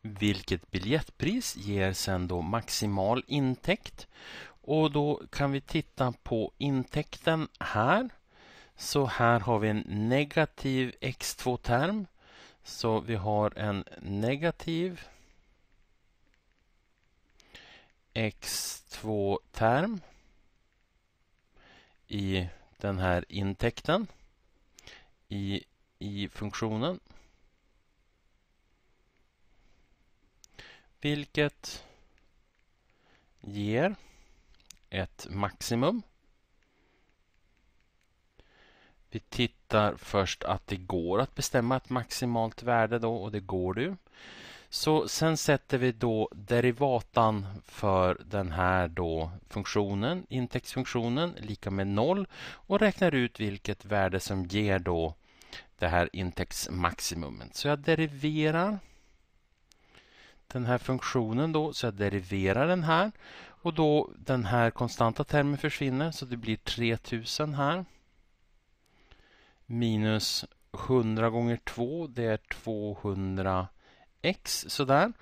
vilket biljettpris ger sen då maximal intäkt. Och då kan vi titta på intäkten här. Så här har vi en negativ x2-term. Så vi har en negativ x2-term i den här intäkten i, i funktionen. vilket ger ett maximum. Vi tittar först att det går att bestämma ett maximalt värde då och det går det ju. Så sen sätter vi då derivatan för den här då funktionen, intäktsfunktionen, lika med noll och räknar ut vilket värde som ger då det här intäktsmaximumet. Så jag deriverar den här funktionen då så jag deriverar den här och då den här konstanta termen försvinner så det blir 3000 här. Minus 100 gånger 2 det är 200x sådär.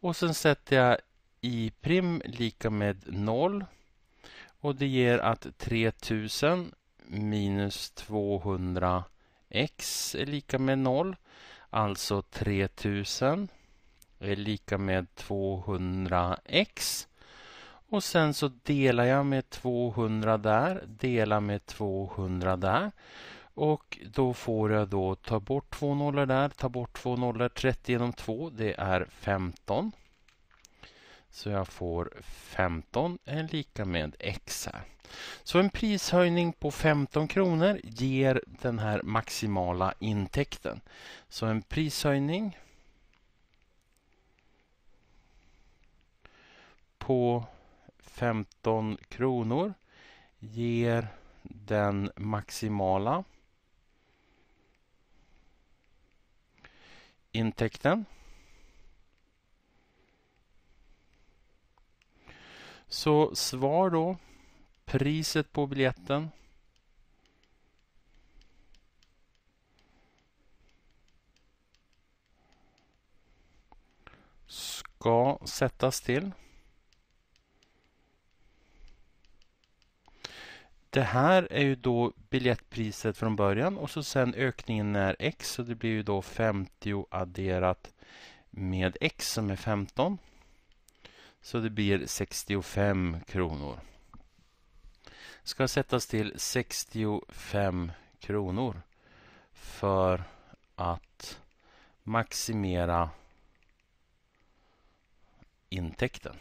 Och sen sätter jag i prim lika med 0 och det ger att 3000 minus 200x är lika med 0. Alltså 3000 är lika med 200x. Och sen så delar jag med 200 där, delar med 200 där. Och då får jag då ta bort två nollor där, ta bort två nollor, 30 genom 2, det är 15. Så jag får 15 är lika med x här. Så en prishöjning på 15 kronor ger den här maximala intäkten. Så en prishöjning på 15 kronor ger den maximala intäkten. Så svar då priset på biljetten ska sättas till Det här är ju då biljettpriset från början och så sen ökningen är x så det blir ju då 50 adderat med x som är 15. Så det blir 65 kronor. Ska sättas till 65 kronor för att maximera intäkten.